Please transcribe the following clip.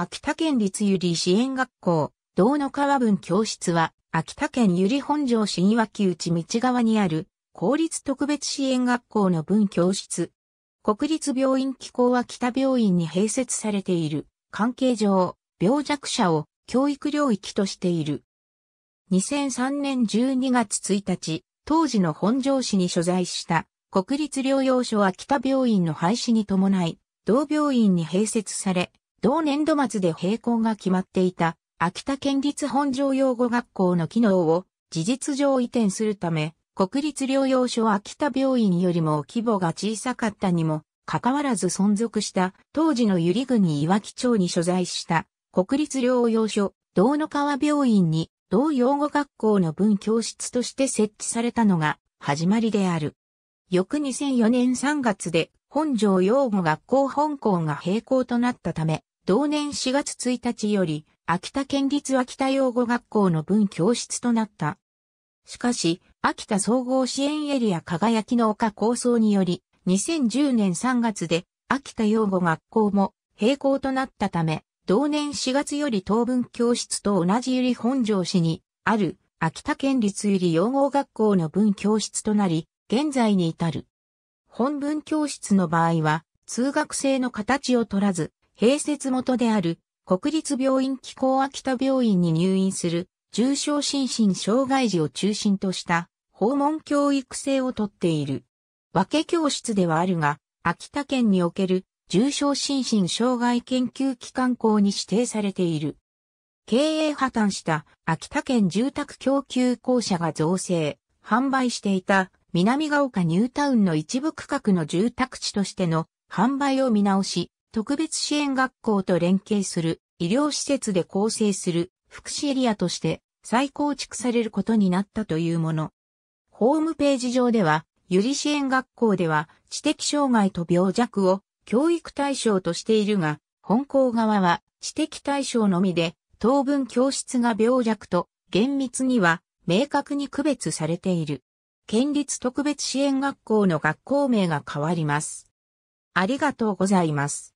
秋田県立ゆり支援学校、道の川分教室は、秋田県ゆり本庄市岩木内道側にある、公立特別支援学校の分教室。国立病院機構は北病院に併設されている、関係上、病弱者を教育領域としている。2003年12月1日、当時の本庄市に所在した国立療養所は北病院の廃止に伴い、同病院に併設され、同年度末で閉校が決まっていた秋田県立本庄養護学校の機能を事実上移転するため、国立療養所秋田病院よりも規模が小さかったにも、かかわらず存続した当時の百合国岩木町に所在した国立療養所道の川病院に同養護学校の分教室として設置されたのが始まりである。翌2004年3月で本城養護学校本校が閉校となったため、同年4月1日より、秋田県立秋田養護学校の分教室となった。しかし、秋田総合支援エリア輝きの丘構想により、2010年3月で秋田養護学校も閉校となったため、同年4月より当分教室と同じゆり本城市にある秋田県立ゆり養護学校の分教室となり、現在に至る。本文教室の場合は、通学制の形を取らず、併設元である国立病院機構秋田病院に入院する重症心身障害児を中心とした訪問教育制をとっている。分け教室ではあるが、秋田県における重症心身障害研究機関校に指定されている。経営破綻した秋田県住宅供給公社が造成、販売していた南が丘ニュータウンの一部区画の住宅地としての販売を見直し、特別支援学校と連携する医療施設で構成する福祉エリアとして再構築されることになったというもの。ホームページ上では、ゆり支援学校では知的障害と病弱を教育対象としているが、本校側は知的対象のみで、当分教室が病弱と厳密には明確に区別されている。県立特別支援学校の学校名が変わります。ありがとうございます。